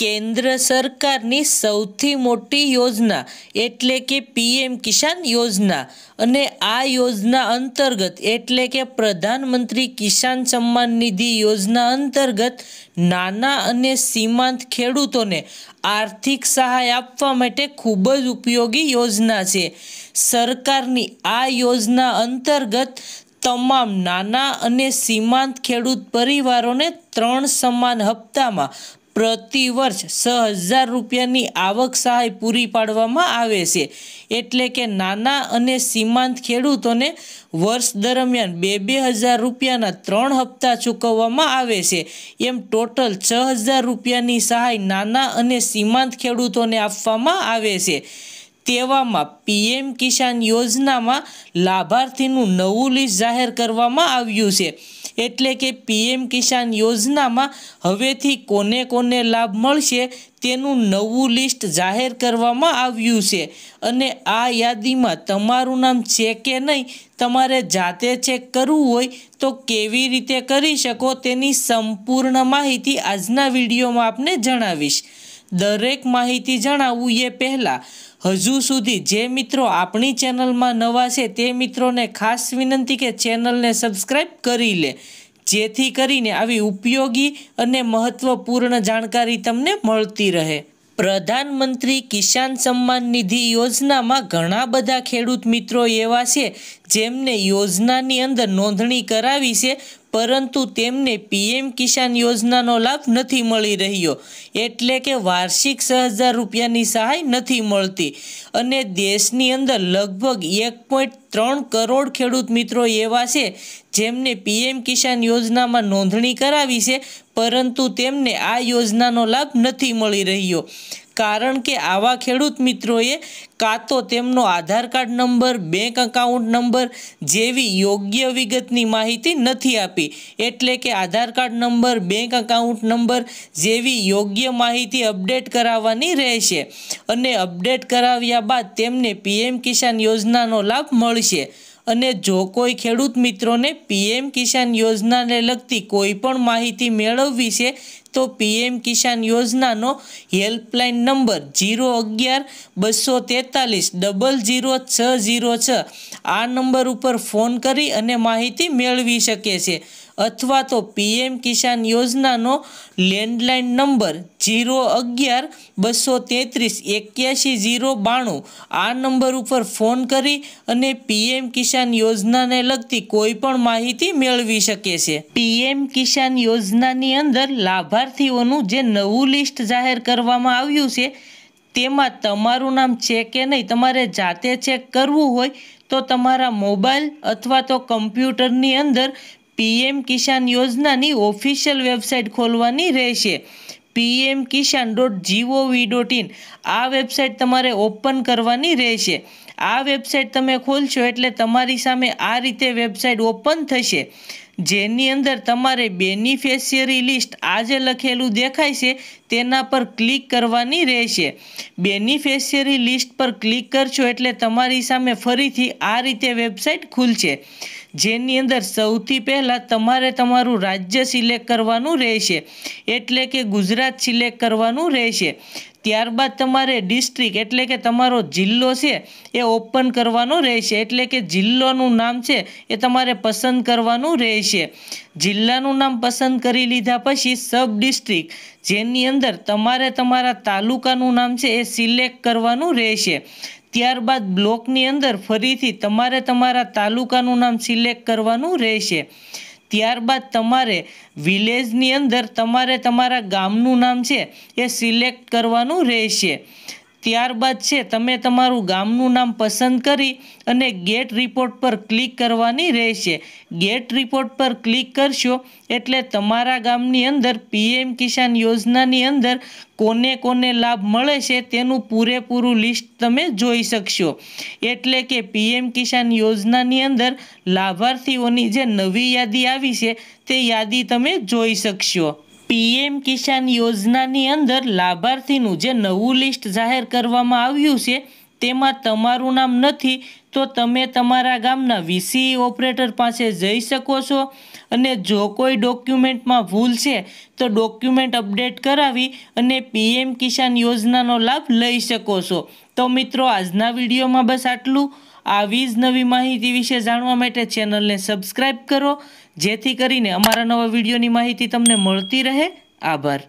કેન્દ્ર સરકારની સૌથી મોટી યોજના એટલે કે પીએમ કિસાન યોજના અને આ યોજના અંતર્ગત એટલે કે પ્રધાનમંત્રી કિસાન સન્માન નિધિ યોજના અંતર્ગત નાના અને સીમાંત ખેડૂતોને આર્થિક સહાય આપવા માટે ખૂબ જ ઉપયોગી યોજના છે સરકારની આ યોજના અંતર્ગત તમામ નાના અને સીમાંત ખેડૂત પરિવારોને ત્રણ સમાન હપ્તામાં પ્રતિવર્ષ છ હજાર રૂપિયાની આવક સહાય પૂરી પાડવામાં આવે છે એટલે કે નાના અને સીમાંત ખેડૂતોને વર્ષ દરમિયાન બે બે હજાર રૂપિયાના ત્રણ હપ્તા ચૂકવવામાં આવે છે એમ ટોટલ છ હજાર રૂપિયાની સહાય નાના અને સીમાંત ખેડૂતોને આપવામાં આવે છે તેવામાં પીએમ કિસાન યોજનામાં લાભાર્થીનું નવું લિસ્ટ જાહેર કરવામાં આવ્યું છે એટલે કે પીએમ કિસાન યોજનામાં હવેથી કોને કોને લાભ મળશે તેનું નવું લિસ્ટ જાહેર કરવામાં આવ્યું છે અને આ યાદીમાં તમારું નામ છે કે નહીં તમારે જાતે ચેક કરવું હોય તો કેવી રીતે કરી શકો તેની સંપૂર્ણ માહિતી આજના વિડીયોમાં આપને જણાવીશ દરેક માહિતી જણાવવું એ પહેલાં હજુ સુધી જે મિત્રો આપણી ચેનલમાં નવા છે તે મિત્રોને ખાસ વિનંતી કે ચેનલને સબસ્ક્રાઈબ કરી લે જેથી કરીને આવી ઉપયોગી અને મહત્વપૂર્ણ જાણકારી તમને મળતી રહે પ્રધાનમંત્રી કિસાન સન્માન નિધિ યોજનામાં ઘણા બધા ખેડૂત મિત્રો એવા છે જેમને યોજનાની અંદર નોંધણી કરાવી છે પરંતુ તેમને પીએમ કિસાન યોજનાનો લાભ નથી મળી રહ્યો એટલે કે વાર્ષિક છ હજાર રૂપિયાની સહાય નથી મળતી અને દેશની અંદર લગભગ એક પોઈન્ટ ત્રણ કરોડ ખેડૂત મિત્રો એવા છે જેમને પીએમ કિસાન યોજનામાં નોંધણી કરાવી છે પરંતુ તેમને આ યોજનાનો લાભ નથી મળી રહ્યો કારણ કે આવા ખેડૂત મિત્રોએ કાં તો તેમનો Aadhaar card number bank account number જેવી યોગ્ય વિગતની માહિતી નથી આપી એટલે કે Aadhaar card number bank account number જેવી યોગ્ય માહિતી અપડેટ કરાવવાની રહેશે અને અપડેટ કરાવ્યા બાદ તેમને પીએમ કિસાન યોજનાનો લાભ મળશે અને જો કોઈ ખેડૂત મિત્રોને પીએમ કિસાન યોજનાને લગતી કોઈ પણ માહિતી મેળવવી છે તો પીએમ કિસાન યોજનાનો હેલ્પલાઇન નંબર જીરો અગિયાર બસો તેતાલીસ ડબલ જીરો છ જીરો છ આ નંબર ઉપર ફોન કરી અને માહિતી મેળવી શકે છે અથવા તો પીએમ કિસાન યોજનાનો લેન્ડલાઇન નંબર જીરો અગિયાર બસો તેત્રીસ એક્યાસી જીરો બાણું આ નંબર ઉપર ફોન કરી અને પીએમ કિસાન યોજનાને લગતી કોઈ પણ માહિતી મેળવી શકે છે પીએમ કિસાન યોજનાની અંદર લાભાર્થીઓનું જે નવું લિસ્ટ જાહેર કરવામાં આવ્યું છે તેમાં તમારું નામ છે કે નહીં તમારે જાતે ચેક કરવું હોય તો તમારા મોબાઈલ અથવા તો કમ્પ્યુટરની અંદર પીએમ કિસાન યોજનાની ઓફિશિયલ વેબસાઇટ ખોલવાની રહેશે PM Kisan dot G O V dot in આ વેબસાઇટ તમારે ઓપન કરવાની રહેશે આ વેબસાઇટ તમે ખોલશો એટલે તમારી સામે આ રીતે વેબસાઇટ ઓપન થશે જેની અંદર તમારે બેનિફિશિયરી લિસ્ટ આજે લખેલું દેખાય છે તેના પર ક્લિક કરવાની રહેશે બેનિફિશિયરી લિસ્ટ પર ક્લિક કરશો એટલે તમારી સામે ફરીથી આ રીતે વેબસાઇટ ખુલશે જેની અંદર સૌથી પહેલાં તમારે તમારું રાજ્ય સિલેક્ટ કરવાનું રહેશે એટલે કે ગુજરાત સિલેક્ટ કરવાનું રહેશે ત્યારબાદ તમારે ડિસ્ટ્રિક્ટ એટલે કે તમારો જિલ્લો છે એ ઓપન કરવાનો રહેશે એટલે કે જિલ્લોનું નામ છે એ તમારે પસંદ કરવાનું રહેશે જિલ્લાનું નામ પસંદ કરી લીધા પછી સબ ડિસ્ટ્રિક્ટ જેની અંદર તમારે તમારા તાલુકાનું નામ છે એ સિલેક્ટ કરવાનું રહેશે ત્યારબાદ બ્લોકની અંદર ફરીથી તમારે તમારા તાલુકાનું નામ સિલેક્ટ કરવાનું રહેશે ત્યારબાદ તમારે વિલેજની અંદર તમારે તમારા ગામનું નામ છે એ સિલેક્ટ કરવાનું રહેશે ત્યારબાદ છે તમે તમારું ગામનું નામ પસંદ કરી અને ગેટ રિપોર્ટ પર ક્લિક કરવાની રહેશે ગેટ રિપોર્ટ પર ક્લિક કરશો એટલે તમારા ગામની અંદર પીએમ કિસાન યોજનાની અંદર કોને કોને લાભ મળે છે તેનું પૂરેપૂરું લિસ્ટ તમે જોઈ શકશો એટલે કે પીએમ કિસાન યોજનાની અંદર લાભાર્થીઓની જે નવી યાદી આવી છે તે યાદી તમે જોઈ શકશો પીએમ કિસાન યોજનાની અંદર લાભાર્થીનું જે નવું લિસ્ટ જાહેર કરવામાં આવ્યું છે તેમાં તમારું નામ નથી તો તમે તમારા ગામના વીસી ઓપરેટર પાસે જઈ શકો છો અને જો કોઈ ડોક્યુમેન્ટમાં ભૂલ છે તો ડોક્યુમેન્ટ અપડેટ કરાવી અને પીએમ કિસાન યોજનાનો લાભ લઈ શકો છો તો મિત્રો આજના વિડીયોમાં બસ આટલું આવી જ નવી માહિતી વિશે જાણવા માટે ચેનલને સબસ્ક્રાઈબ કરો જેથી કરીને અમારા નવા વિડીયોની માહિતી તમને મળતી રહે આભાર